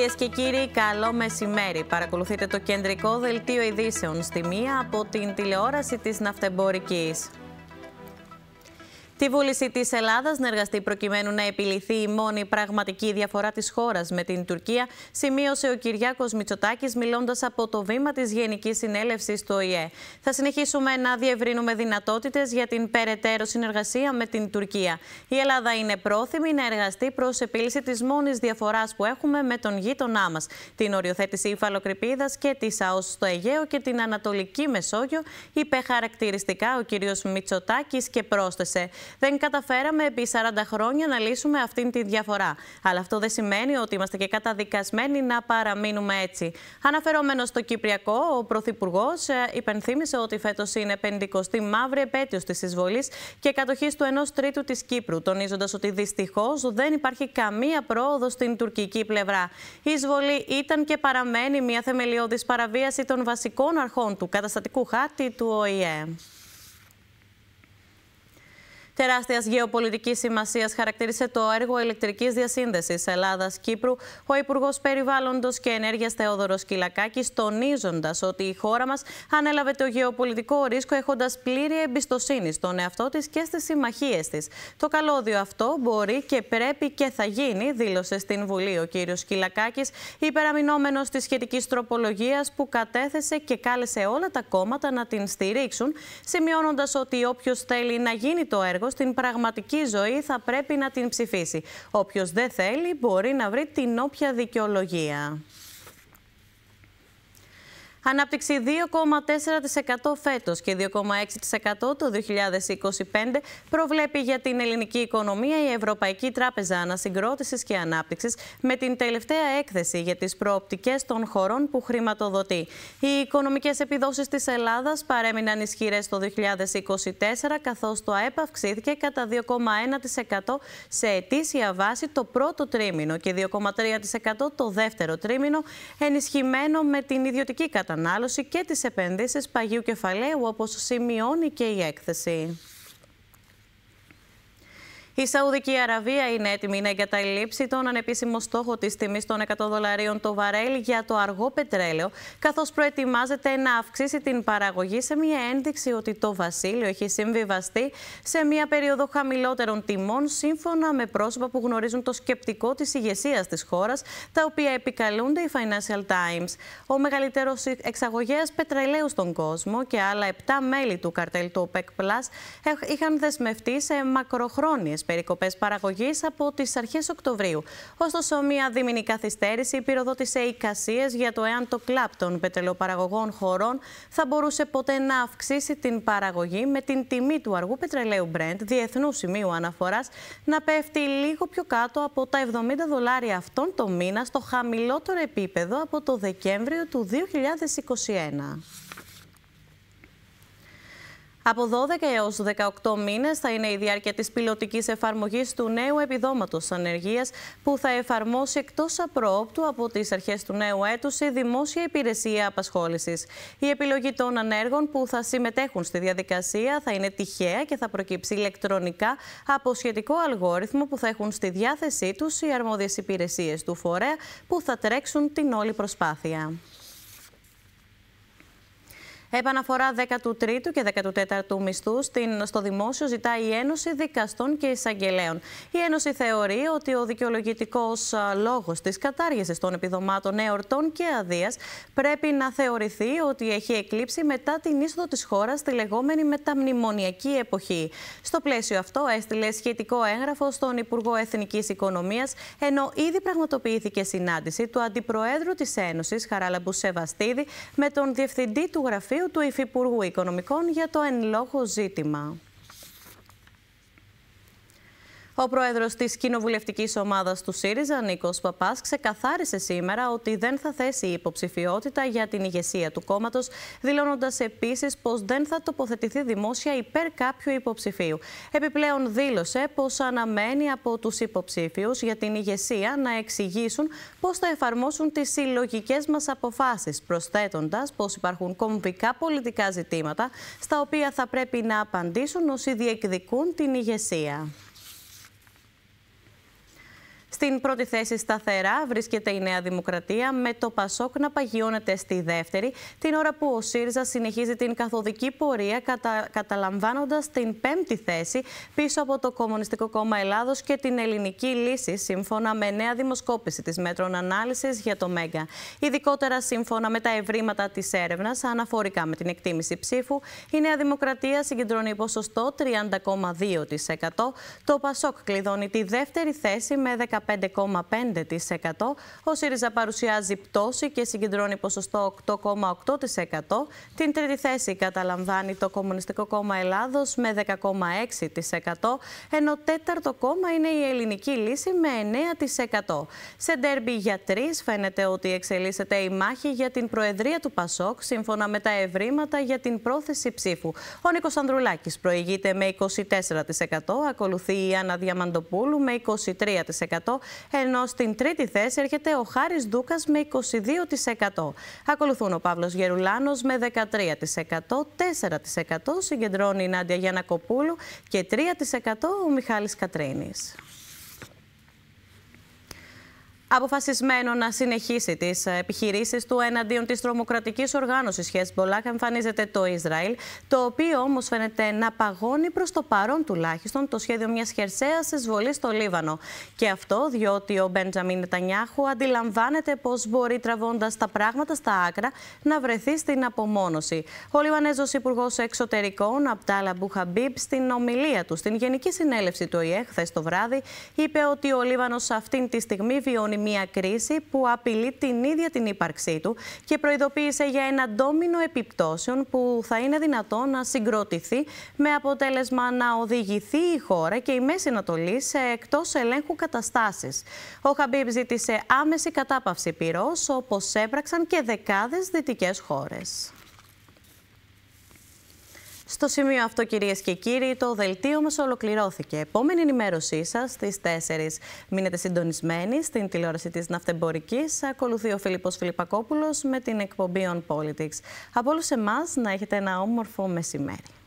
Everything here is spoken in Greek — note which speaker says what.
Speaker 1: Κυρίες και κύριοι, καλό μεσημέρι. Παρακολουθείτε το κεντρικό δελτίο ειδήσεων στη μία από την τηλεόραση της ναυτεμπορικής. Τη βούληση της Ελλάδας να εργαστεί προκειμένου να επιληθεί η μόνη πραγματική διαφορά της χώρας με την Τουρκία, σημείωσε ο Κυριάκος Μητσοτάκης, μιλώντας από το βήμα της Γενικής Συνέλευσης του ΟΗΕ. Θα συνεχίσουμε να διευρύνουμε δυνατότητες για την περαιτέρω συνεργασία με την Τουρκία. Η Ελλάδα είναι πρόθυμη να εργαστεί προς επίλυση της μόνης διαφοράς που έχουμε με τον γείτονά μας, την οριοθέτηση υφαλοκρηπίδας και της ΑΟΣ στο Αιγαίο και την Ανατολική Μεσόγειο, είπε χαρακτηριστικά ο κ. Μητσοτάκης και πρόσθεσε δεν καταφέραμε επί 40 χρόνια να λύσουμε αυτήν τη διαφορά. Αλλά αυτό δεν σημαίνει ότι είμαστε και καταδικασμένοι να παραμείνουμε έτσι. Αναφερόμενος στο Κυπριακό, ο Πρωθυπουργός ε, υπενθύμησε ότι φέτος είναι 50η μαύρη επέτειος της εισβολής και κατοχής του 1 τρίτου της Κύπρου, τονίζοντας ότι δυστυχώς δεν υπάρχει καμία πρόοδο στην τουρκική πλευρά. Η εισβολή ήταν και παραμένει μια θεμελιώδης παραβίαση των βασικών αρχών του καταστατικού χάρτη του ΟΗΕ. Τεράστιας γεωπολιτικής σημασίας χαρακτήρισε το έργο ηλεκτρικής διασύνδεσης Ελλάδα-Κύπρου ο Υπουργός Περιβάλλοντος και Ενέργειας Θεόδωρος Κυλακάκης, τονίζοντας ότι η χώρα μας ανέλαβε το γεωπολιτικό ρίσκο έχοντας πλήρη εμπιστοσύνη στον εαυτό της και στις συμμαχίες της. Το καλώδιο αυτό μπορεί και πρέπει και θα γίνει, δήλωσε στην Βουλή ο κ. Κυλακάκης, υπεραμεινόμενος της σχετικής τροπολογίας που κατέθεσε και κάλεσε όλα τα κόμματα να την στηρίξουν, σημειώνοντας ότι όποιος θέλει να γίνει το έργο στην πραγματική ζωή θα πρέπει να την ψηφίσει. Όποιος δεν θέλει μπορεί να βρει την όποια δικαιολογία. Ανάπτυξη 2,4% φέτος και 2,6% το 2025 προβλέπει για την ελληνική οικονομία η Ευρωπαϊκή Τράπεζα Ανασυγκρότησης και Ανάπτυξης με την τελευταία έκθεση για τις προοπτικές των χωρών που χρηματοδοτεί. Οι οικονομικές επιδόσεις της Ελλάδας παρέμειναν ισχυρές το 2024 καθώς το ΑΕΠ αυξήθηκε κατά 2,1% σε ετήσια βάση το πρώτο τρίμηνο και 2,3% το δεύτερο τρίμηνο ενισχυμένο με την ιδιωτική κατάσταση κατανάλωση και τις επενδύσεις παγίου κεφαλαίου όπως σημειώνει και η έκθεση. Η Σαουδική Αραβία είναι έτοιμη να ναι, εγκαταλείψει τον ανεπίσημο στόχο της τιμής των 100 δολαρίων το Βαρέλ για το αργό πετρέλαιο, καθώς προετοιμάζεται να αυξήσει την παραγωγή σε μια ένδειξη ότι το βασίλειο έχει συμβιβαστεί σε μια περίοδο χαμηλότερων τιμών, σύμφωνα με πρόσωπα που γνωρίζουν το σκεπτικό της ηγεσίας της χώρας, τα οποία επικαλούνται οι Financial Times. Ο μεγαλύτερος εξαγωγέας πετρελαίου στον κόσμο και άλλα 7 μέλη του καρτέλ του OPEC Plus είχαν δεσμευτεί σε μακροχρόνιες περικοπές παραγωγής από τις αρχές Οκτωβρίου. Ωστόσο, μία δίμηνη καθυστέρηση πυροδότησε εικασίες για το εάν το κλαπ των πετρελοπαραγωγών χωρών θα μπορούσε ποτέ να αυξήσει την παραγωγή με την τιμή του αργού πετρελαίου Brent, διεθνούς σημείου αναφοράς, να πέφτει λίγο πιο κάτω από τα 70 δολάρια αυτόν το μήνα στο χαμηλότερο επίπεδο από το Δεκέμβριο του 2021. Από 12 έως 18 μήνες θα είναι η διάρκεια της πιλωτικής εφαρμογής του νέου επιδόματος ανεργίας που θα εφαρμόσει εκτός απρόοπτου από τις αρχές του νέου έτους η Δημόσια Υπηρεσία Απασχόλησης. Η επιλογή των ανέργων που θα συμμετέχουν στη διαδικασία θα είναι τυχαία και θα προκύψει ηλεκτρονικά από σχετικό αλγόριθμο που θα έχουν στη διάθεσή τους οι αρμόδιες υπηρεσίες του φορέα που θα τρέξουν την όλη προσπάθεια. Επαναφορά 13ου και 14ου μισθού στην, στο δημόσιο ζητά η Ένωση Δικαστών και Εισαγγελέων. Η Ένωση θεωρεί ότι ο δικαιολογητικός λόγος της κατάργησης των επιδομάτων εορτών και αδείας πρέπει να θεωρηθεί ότι έχει εκλείψει μετά την είσοδο της χώρας στη λεγόμενη μεταμνημονιακή εποχή. Στο πλαίσιο αυτό, έστειλε σχετικό έγγραφο στον Υπουργό Εθνικής Οικονομίας, ενώ ήδη πραγματοποιήθηκε συνάντηση του Αντιπροέδρου της Ένωσης, Χαράλαμπου Σεβαστίδη, με τον Διευθυντή του Γραφείου του Υφυπουργού Οικονομικών για το εν λόγω ζήτημα. Ο πρόεδρος της κοινοβουλευτικής ομάδας του ΣΥΡΙΖΑ, Νίκος Παπάς, ξεκαθάρισε σήμερα ότι δεν θα θέσει υποψηφιότητα για την ηγεσία του κόμματος, δηλώνοντας επίσης πως δεν θα τοποθετηθεί δημόσια υπέρ κάποιου υποψηφίου. Επιπλέον, δήλωσε πως αναμένει από τους υποψήφιους για την ηγεσία να εξηγήσουν πώ θα εφαρμόσουν τις συλλογικές μας αποφάσεις, προσθέτοντας πως υπάρχουν κομβικά πολιτικά ζητήματα στα οποία θα πρέπει να απαντήσουν όσοι διεκδικούν την ηγεσία. Στην πρώτη θέση σταθερά βρίσκεται η Νέα Δημοκρατία με το Πασόκ να παγιώνεται στη δεύτερη, την ώρα που ο ΣΥΡΙΖΑ συνεχίζει την καθοδική πορεία κατα... καταλαμβάνοντας την πέμπτη θέση πίσω από το Κομμουνιστικό Κόμμα Ελλάδος και την Ελληνική Λύση σύμφωνα με νέα δημοσκόπηση της μέτρων ανάλυσης για το ΜΕΓΑ. Ειδικότερα σύμφωνα με τα ευρήματα της έρευνας, αναφορικά με την εκτίμηση ψήφου, η Νέα Δημοκρατία συγκεντρώνει ποσοστό 30,2%. Το Πασόκ κλειδώνει τη δεύτερη θέση με 15 5,5%. Ο ΣΥΡΙΖΑ παρουσιάζει πτώση και συγκεντρώνει ποσοστό 8,8%. Την τρίτη θέση καταλαμβάνει το Κομμουνιστικό Κόμμα Ελλάδος με 10,6%, ενώ τέταρτο κόμμα είναι η Ελληνική Λύση με 9%. Σε ντέρμπι για τρεις φαίνεται ότι εξελίσσεται η μάχη για την Προεδρία του Πασόκ, σύμφωνα με τα ευρήματα για την πρόθεση ψήφου. Ο Νίκος Ανδρουλάκης προηγείται με 24%, ακολουθεί η Άννα Διαμαντοπούλου με 23%, ενώ στην τρίτη θέση έρχεται ο Χάρης Δούκας με 22%. Ακολουθούν ο Παύλος Γερουλάνος με 13%, 4% συγκεντρώνει η Νάντια Γιανακοπούλου και 3% ο Μιχάλης Κατρίνης αποφασισμένο να συνεχίσει τις επιχειρήσεις του εναντίον της τρομοκρατικής οργάνωσης Χεσμπολάχ, εμφανίζεται το Ισραήλ, το οποίο όμως φαίνεται να παγώνει προς το παρόν τουλάχιστον το σχέδιο μιας χερσαίας εισβολής στο Λίβανο. Και αυτό διότι ο Μπέντζαμιν Νετανιάχου αντιλαμβάνεται πως μπορεί τραβώντας τα πράγματα στα άκρα να βρεθεί στην απομόνωση. Ο Λιβανέζος Υπουργός Εξωτερικών, Απτάλα Μπουχαμπίπ, στην ομιλία του στην Γενική Συνέλευση του ΟΗΕ χθες το βράδυ, είπε ότι ο Λίβανος αυτή τη στιγμή βιώνει μια κρίση που απειλεί την ίδια την ύπαρξή του και προειδοποίησε για ένα ντόμινο επιπτώσεων που θα είναι δυνατό να συγκροτηθεί με αποτέλεσμα να οδηγηθεί η χώρα και η Μέση Ανατολή σε εκτός ελέγχου καταστάσεις. Ο Χαμπίμπ ζήτησε άμεση κατάπαυση πυρός, όπως έπραξαν και δεκάδες δυτικές χώρες. Στο σημείο αυτό, κυρίες και κύριοι, το δελτίο μας ολοκληρώθηκε. Επόμενη ενημέρωσή σας στις 4. Μείνετε συντονισμένοι στην τηλεόραση της Ναυτεμπορικής. Ακολουθεί ο Φίλιππος Φιλιππακόπουλος με την εκπομπή On Politics. Από όλους εμάς, να έχετε ένα όμορφο μεσημέρι.